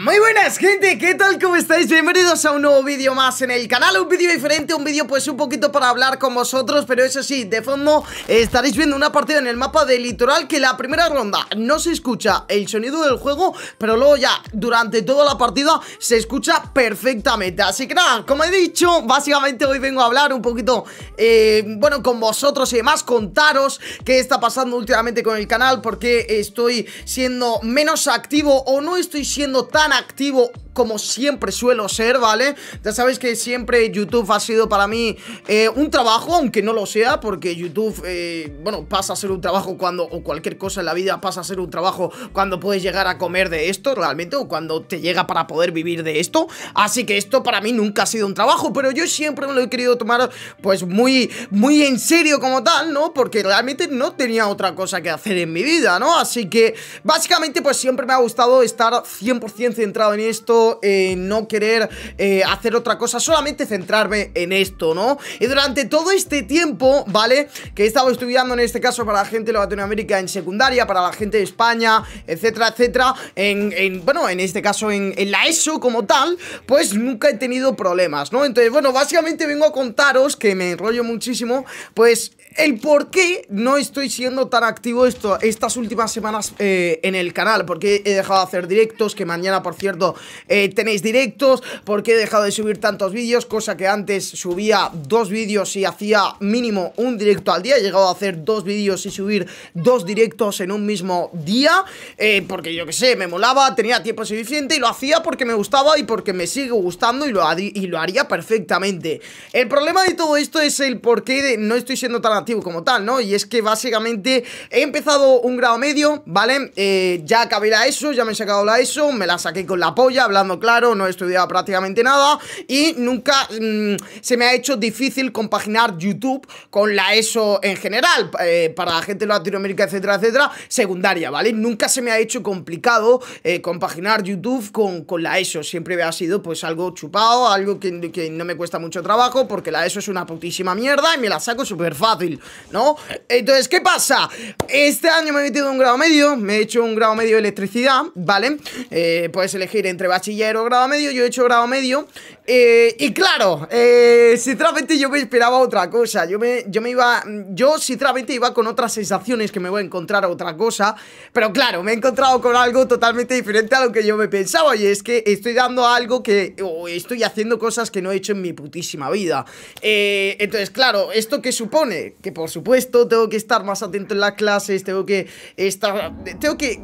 Muy buenas gente, ¿qué tal? ¿Cómo estáis? Bienvenidos a un nuevo vídeo más en el canal Un vídeo diferente, un vídeo pues un poquito para hablar con vosotros Pero eso sí, de fondo estaréis viendo una partida en el mapa de litoral Que la primera ronda no se escucha el sonido del juego Pero luego ya, durante toda la partida se escucha perfectamente Así que nada, como he dicho, básicamente hoy vengo a hablar un poquito eh, Bueno, con vosotros y demás, contaros qué está pasando últimamente con el canal Porque estoy siendo menos activo o no estoy siendo tan activo como siempre suelo ser, ¿vale? Ya sabéis que siempre YouTube ha sido para mí eh, un trabajo, aunque no lo sea, porque YouTube, eh, bueno, pasa a ser un trabajo cuando, o cualquier cosa en la vida pasa a ser un trabajo cuando puedes llegar a comer de esto, realmente, o cuando te llega para poder vivir de esto. Así que esto para mí nunca ha sido un trabajo, pero yo siempre me lo he querido tomar, pues, muy, muy en serio como tal, ¿no? Porque realmente no tenía otra cosa que hacer en mi vida, ¿no? Así que, básicamente, pues siempre me ha gustado estar 100% centrado en esto, en no querer eh, hacer otra cosa, solamente centrarme en esto, ¿no? Y durante todo este tiempo, ¿vale? Que he estado estudiando en este caso para la gente de Latinoamérica en secundaria, para la gente de España, etcétera, etcétera, en, bueno, en este caso en, en la ESO como tal, pues nunca he tenido problemas, ¿no? Entonces, bueno, básicamente vengo a contaros que me enrollo muchísimo, pues el por qué no estoy siendo tan activo esto, estas últimas semanas eh, en el canal. Porque he dejado de hacer directos, que mañana, por cierto, eh, tenéis directos. Porque he dejado de subir tantos vídeos, cosa que antes subía dos vídeos y hacía mínimo un directo al día. He llegado a hacer dos vídeos y subir dos directos en un mismo día. Eh, porque yo que sé, me molaba, tenía tiempo suficiente y lo hacía porque me gustaba y porque me sigue gustando y lo, y lo haría perfectamente. El problema de todo esto es el por qué no estoy siendo tan activo como tal, ¿no? Y es que básicamente he empezado un grado medio, ¿vale? Eh, ya acabé la ESO, ya me he sacado la ESO, me la saqué con la polla, hablando claro, no he estudiado prácticamente nada y nunca mm, se me ha hecho difícil compaginar YouTube con la ESO en general, eh, para la gente de Latinoamérica, etcétera, etcétera, secundaria, ¿vale? Nunca se me ha hecho complicado eh, compaginar YouTube con, la ESO, siempre ha sido pues algo chupado, algo que, que no me cuesta mucho trabajo, porque la ESO es una putísima mierda y me la saco súper fácil. ¿no? Entonces, ¿qué pasa? Este año me he metido un grado medio, me he hecho un grado medio de electricidad, ¿vale? Eh, puedes elegir entre bachiller o grado medio, yo he hecho grado medio eh, y claro, eh, sinceramente yo me esperaba otra cosa. Yo me, yo me iba. Yo sinceramente iba con otras sensaciones que me voy a encontrar otra cosa. Pero claro, me he encontrado con algo totalmente diferente a lo que yo me pensaba. Y es que estoy dando algo que. O estoy haciendo cosas que no he hecho en mi putísima vida. Eh, entonces, claro, ¿esto qué supone? Que por supuesto tengo que estar más atento en las clases, tengo que estar. Tengo que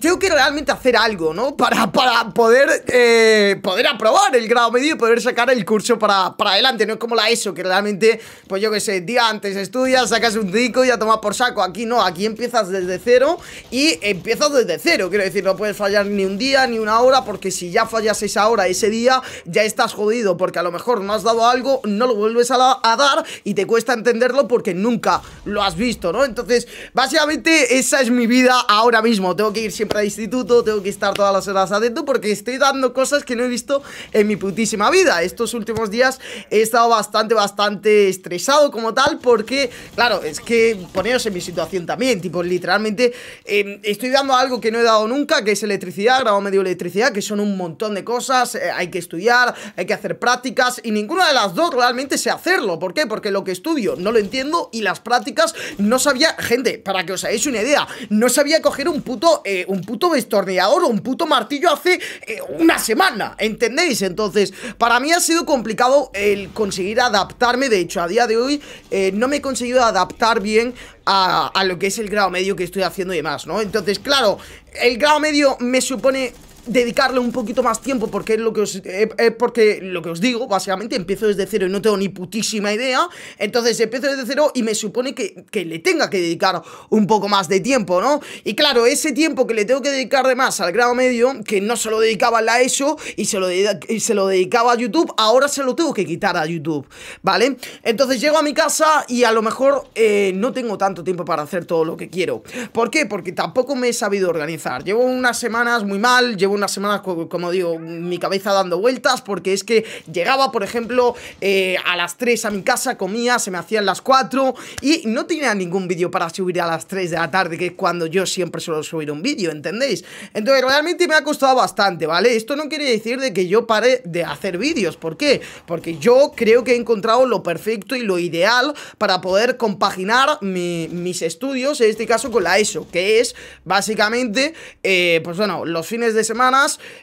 tengo que realmente hacer algo, ¿no? Para, poder, eh, poder aprobar el grado medio y poder sacar el curso para, adelante. No es como la ESO, que realmente, pues yo qué sé, día antes estudias, sacas un rico y ya tomas por saco. Aquí no, aquí empiezas desde cero y empiezas desde cero. Quiero decir, no puedes fallar ni un día ni una hora, porque si ya fallas esa hora ese día, ya estás jodido, porque a lo mejor no has dado algo, no lo vuelves a, a dar y te cuesta entenderlo porque nunca lo has visto, ¿no? Entonces, básicamente esa es mi vida ahora mismo. Tengo que ir siempre instituto tengo que estar todas las horas atento porque estoy dando cosas que no he visto en mi putísima vida. Estos últimos días he estado bastante, bastante estresado como tal porque, claro, es que poneros en mi situación también, tipo, literalmente em, estoy dando algo que no he dado nunca, que es electricidad, grado medio electricidad, que son un montón de cosas, eh, hay que estudiar, hay que hacer prácticas y ninguna de las dos realmente sé hacerlo. ¿Por qué? Porque lo que estudio no lo entiendo y las prácticas no sabía, gente, para que os hagáis una idea, no sabía coger un puto... Eh, un puto destornillador o un puto martillo hace eh, una semana, ¿entendéis? Entonces, para mí ha sido complicado el conseguir adaptarme, de hecho, a día de hoy eh, no me he conseguido adaptar bien a, a, lo que es el grado medio que estoy haciendo y demás, ¿no? Entonces, claro, el grado medio me supone dedicarle un poquito más tiempo porque es lo que os, eh, porque lo que os digo, básicamente empiezo desde cero y no tengo ni putísima idea, entonces empiezo desde cero y me supone que, le tenga que dedicar un poco más de tiempo, ¿no? Y claro, ese tiempo que le tengo que dedicar de más al grado medio, que no se lo dedicaba a la ESO y se lo, se lo dedicaba a YouTube, ahora se lo tengo que quitar a YouTube, ¿vale? Entonces llego a mi casa y a lo mejor eh, no tengo tanto tiempo para hacer todo lo que quiero. ¿Por qué? Porque tampoco me he sabido organizar. Llevo unas semanas muy mal, llevo unas semanas, como digo, mi cabeza dando vueltas, porque es que llegaba, por ejemplo, eh, a las 3 a mi casa, comía, se me hacían las 4 y no tenía ningún vídeo para subir a las 3 de la tarde, que es cuando yo siempre suelo subir un vídeo, ¿entendéis? Entonces, realmente me ha costado bastante, ¿vale? Esto no quiere decir de que yo pare de hacer vídeos, ¿por qué? Porque yo creo que he encontrado lo perfecto y lo ideal para poder compaginar mis estudios, en este caso con la ESO, que es básicamente, eh, pues bueno, los fines de semana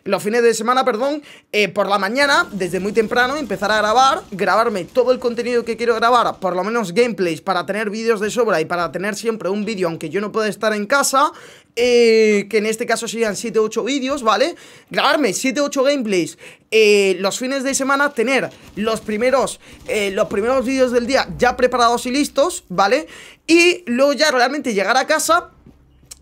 los fines de semana, perdón, eh, por la mañana, desde muy temprano, empezar a grabar, grabarme todo el contenido que quiero grabar, por lo menos gameplays, para tener vídeos de sobra y para tener siempre un vídeo, aunque yo no pueda estar en casa, eh, que en este caso serían 7-8 vídeos, ¿vale? Grabarme 7-8 gameplays eh, los fines de semana, tener los primeros, los primeros vídeos del día ya preparados y listos, ¿vale? Y luego ya realmente llegar a casa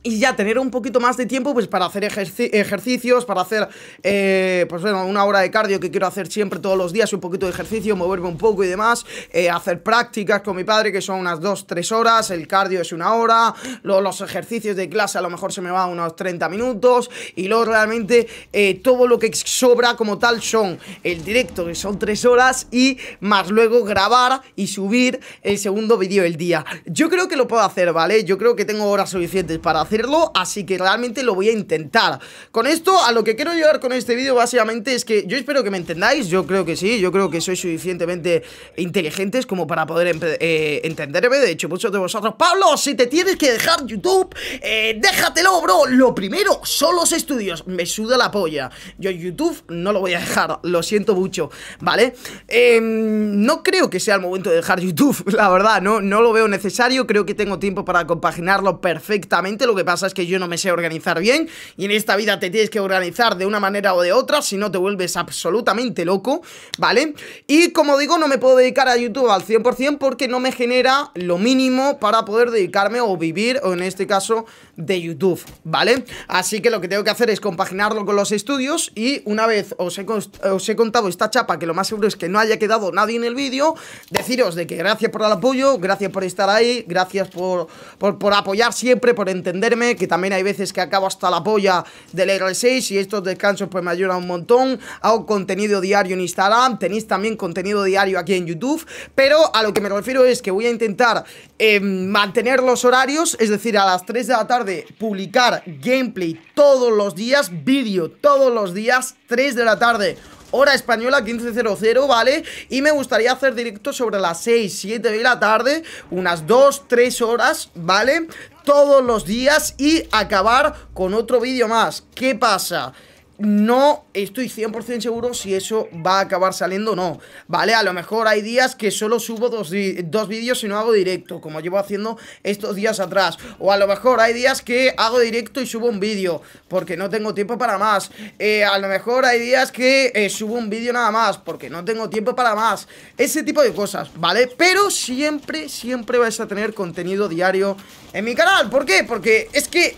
y ya tener un poquito más de tiempo pues para hacer ejercicios, para hacer eh, pues una hora de cardio que quiero hacer siempre todos los días, un poquito de ejercicio, moverme un poco y demás, eh, hacer prácticas con mi padre que son unas 2-3 horas, el cardio es una hora, los ejercicios de clase a lo mejor se me va unos 30 minutos y luego realmente eh, todo lo que sobra como tal son el directo que son 3 horas y más luego grabar y subir el segundo vídeo del día. Yo creo que lo puedo hacer, ¿vale? Yo creo que tengo horas suficientes para hacer así que realmente lo voy a intentar. Con esto, a lo que quiero llegar con este vídeo básicamente es que yo espero que me entendáis, yo creo que sí, yo creo que sois suficientemente inteligentes como para poder eh, entenderme, de hecho muchos de vosotros, Pablo, si te tienes que dejar YouTube, eh, déjatelo, bro, lo primero son los estudios, me suda la polla, yo YouTube no lo voy a dejar, lo siento mucho, ¿vale? Em, no creo que sea el momento de dejar YouTube, la verdad, no, no lo veo necesario, creo que tengo tiempo para compaginarlo perfectamente, lo que pasa es que yo no me sé organizar bien y en esta vida te tienes que organizar de una manera o de otra, si no te vuelves absolutamente loco, ¿vale? Y como digo, no me puedo dedicar a YouTube al 100% porque no me genera lo mínimo para poder dedicarme o vivir, o en este caso, de YouTube, ¿vale? Así que lo que tengo que hacer es compaginarlo con los estudios y una vez os he, os he contado esta chapa, que lo más seguro es que no haya quedado nadie en el vídeo, deciros de que gracias por el apoyo, gracias por estar ahí, gracias por, por apoyar siempre, por entender que también hay veces que acabo hasta la polla del r 6 y estos descansos pues me ayudan un montón. Hago contenido diario en Instagram, tenéis también contenido diario aquí en YouTube, pero a lo que me refiero es que voy a intentar em, mantener los horarios, es decir, a las 3 de la tarde publicar gameplay todos los días, vídeo todos los días, 3 de la tarde hora española 15.00, ¿vale? Y me gustaría hacer directo sobre las 6, 7 de la tarde, unas 2, 3 horas, ¿vale? todos los días y acabar con otro vídeo más. ¿Qué pasa? no estoy 100% seguro si eso va a acabar saliendo o no, ¿vale? A lo mejor hay días que solo subo dos, vídeos y no hago directo, como llevo haciendo estos días atrás. O a lo mejor hay días que hago directo y subo un vídeo, porque no tengo tiempo para más. Eh, a lo mejor hay días que eh, subo un vídeo nada más, porque no tengo tiempo para más. Ese tipo de cosas, ¿vale? Pero siempre, siempre vais a tener contenido diario en mi canal. ¿Por qué? Porque es que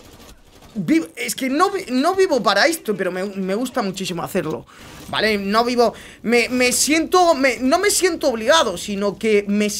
es que no, vivo para esto, pero me gusta muchísimo hacerlo. ¿vale? No vivo, me, siento, no me siento obligado, sino que me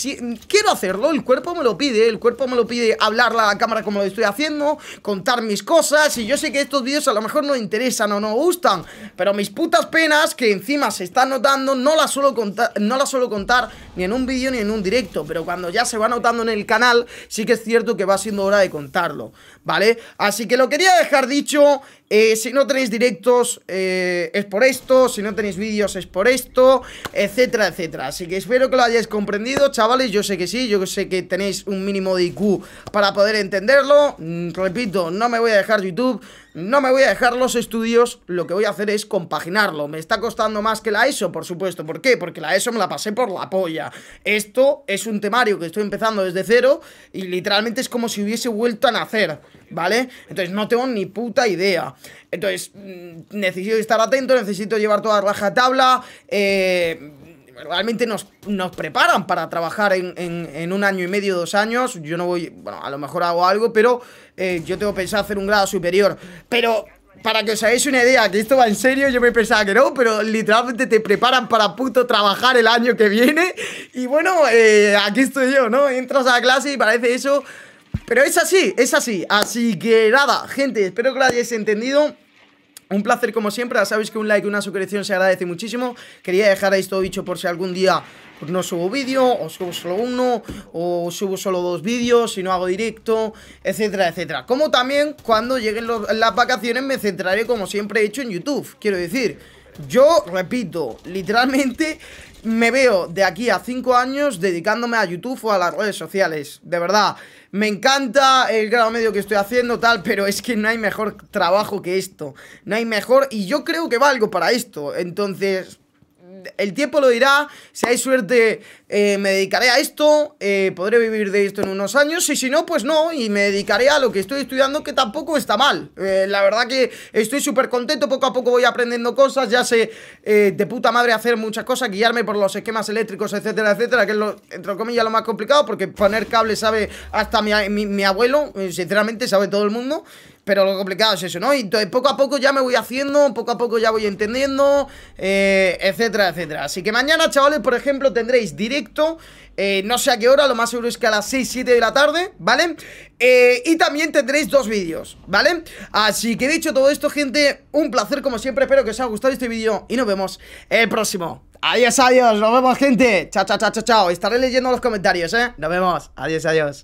quiero hacerlo, el cuerpo me lo pide, el cuerpo me lo pide hablar a la cámara como lo estoy haciendo, contar mis cosas, y yo sé que estos vídeos a lo mejor no interesan o no gustan, pero mis putas penas que encima se están notando, no las suelo contar, no las suelo contar ni en un vídeo ni en un directo, pero cuando ya se va notando en el canal, sí que es cierto que va siendo hora de contarlo, ¿vale? Así que lo quería dejar dicho, eh, si no tenéis directos, eh, es por esto. Si no tenéis vídeos, es por esto. Etcétera, etcétera. Así que espero que lo hayáis comprendido, chavales. Yo sé que sí. Yo sé que tenéis un mínimo de IQ para poder entenderlo. Mm, repito, no me voy a dejar YouTube. No me voy a dejar los estudios, lo que voy a hacer es compaginarlo. Me está costando más que la ESO, por supuesto. ¿Por qué? Porque la ESO me la pasé por la polla. Esto es un temario que estoy empezando desde cero y literalmente es como si hubiese vuelto a nacer, ¿vale? Entonces no tengo ni puta idea. Entonces mm, necesito estar atento, necesito llevar toda raja tabla. Eh realmente nos, nos preparan para trabajar en, un año y medio, dos años. Yo no voy, bueno, a lo mejor hago algo, pero eh, yo tengo pensado hacer un grado superior. Pero para que os hagáis una idea, que esto va en serio, yo me pensaba que no, pero literalmente te preparan para puto trabajar el año que viene. Y bueno, eh, aquí estoy yo, ¿no? Entras a clase y parece eso. Pero es así, es así. Así que nada, gente, espero que lo hayáis entendido. Un placer como siempre, ya sabéis que un like, y una suscripción se agradece muchísimo. Quería dejar esto dicho por si algún día pues, no subo vídeo, o subo solo uno, o subo solo dos vídeos, si no hago directo, etcétera, etcétera. Como también cuando lleguen las vacaciones me centraré como siempre he hecho en YouTube, quiero decir... Yo, repito, literalmente me veo de aquí a 5 años dedicándome a YouTube o a las redes sociales. De verdad, me encanta el grado medio que estoy haciendo, tal, pero es que no hay mejor trabajo que esto. No hay mejor, y yo creo que valgo para esto. Entonces, el tiempo lo dirá. Si hay suerte, eh, me dedicaré a esto. Eh, podré vivir de esto en unos años. Y si no, pues no. Y me dedicaré a lo que estoy estudiando, que tampoco está mal. Eh, la verdad que estoy súper contento. Poco a poco voy aprendiendo cosas. Ya sé de puta madre hacer muchas cosas. Guiarme por los esquemas eléctricos, etcétera, etcétera. Que es, lo, entre comillas, lo más complicado. Porque poner cable sabe hasta mi abuelo. sinceramente, sabe todo el mundo. Pero lo complicado es eso, ¿no? Y entonces poco a poco ya me voy haciendo, poco a poco ya voy entendiendo, eh, etcétera, etcétera. Así que mañana, chavales, por ejemplo, tendréis directo, eh, no sé a qué hora, lo más seguro es que a las 6, 7 de la tarde, ¿vale? Eh, y también tendréis dos vídeos, ¿vale? Así que dicho todo esto, gente, un placer como siempre, espero que os haya gustado este vídeo y nos vemos el próximo. Adiós, adiós, nos vemos, gente. Chao, chao, chao, chao, chao. Estaré leyendo los comentarios, ¿eh? Nos vemos. Adiós, adiós.